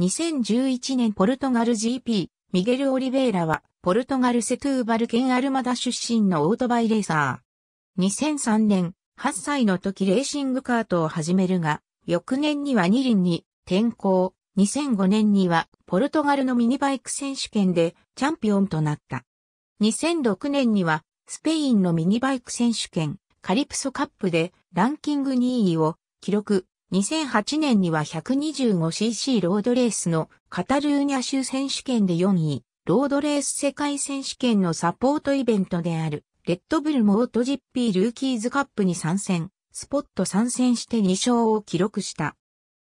2011年ポルトガル GP、ミゲル・オリベイラは、ポルトガルセトゥーバル県アルマダ出身のオートバイレーサー。2003年、8歳の時レーシングカートを始めるが、翌年には二輪に転向。2005年にはポルトガルのミニバイク選手権でチャンピオンとなった。2006年にはスペインのミニバイク選手権カリプソカップでランキング2位を記録。2008年には 125cc ロードレースのカタルーニャ州選手権で4位、ロードレース世界選手権のサポートイベントである、レッドブルモートジッピールーキーズカップに参戦、スポット参戦して2勝を記録した。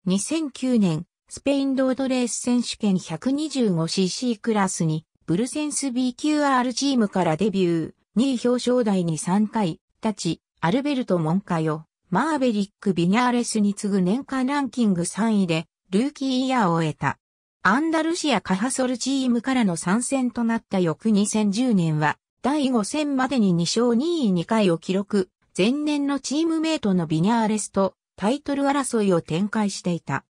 2009年、スペインロードレース選手権 125cc クラスに、ブルセンス BQR チームからデビュー、2位表彰台に3回、立ち、アルベルト・モンカヨ、マーベリック・ビニャーレスに次ぐ年間ランキング3位で、ルーキーイヤーを得た。アンダルシアカハソルチームからの参戦となった翌2010年は、第5戦までに2勝2位2回を記録、前年のチームメイトのビニャーレスとタイトル争いを展開していた。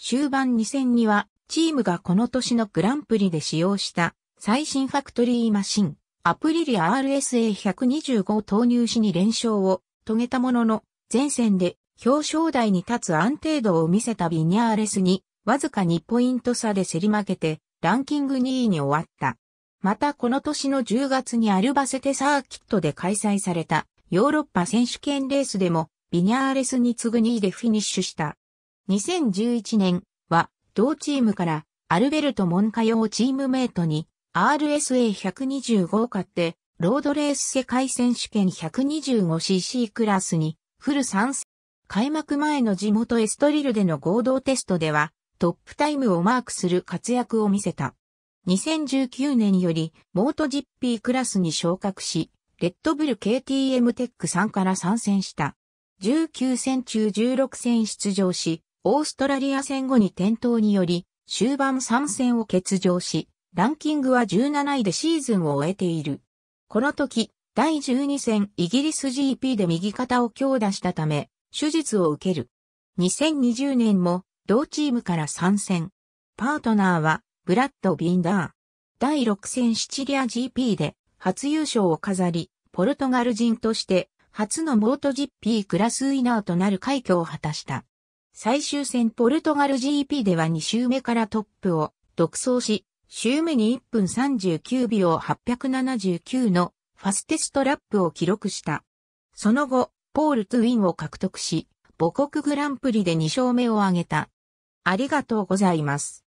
終盤2戦には、チームがこの年のグランプリで使用した最新ファクトリーマシン、アプリリア RSA125 を投入しに連勝を遂げたものの、前線で表彰台に立つ安定度を見せたビニャーレスに、わずか2ポイント差で競り負けて、ランキング2位に終わった。またこの年の10月にアルバセテサーキットで開催されたヨーロッパ選手権レースでもビニャーレスに次ぐ2位でフィニッシュした。2011年は同チームからアルベルト・モンカ用チームメイトに RSA125 を買ってロードレース世界選手権 125cc クラスにフル参戦。開幕前の地元エストリルでの合同テストでは、トップタイムをマークする活躍を見せた。2019年より、モート GP クラスに昇格し、レッドブル KTM テック3から参戦した。19戦中16戦出場し、オーストラリア戦後に転倒により、終盤3戦を欠場し、ランキングは17位でシーズンを終えている。この時、第12戦イギリス GP で右肩を強打したため、手術を受ける。2020年も同チームから参戦。パートナーはブラッド・ビンダー。第6戦シチリア GP で初優勝を飾り、ポルトガル人として初のモート GP クラスウィナーとなる快挙を果たした。最終戦ポルトガル GP では2周目からトップを独走し、週目に1分39秒879のファステストラップを記録した。その後、ポール・ツウィンを獲得し、母国グランプリで2勝目を挙げた。ありがとうございます。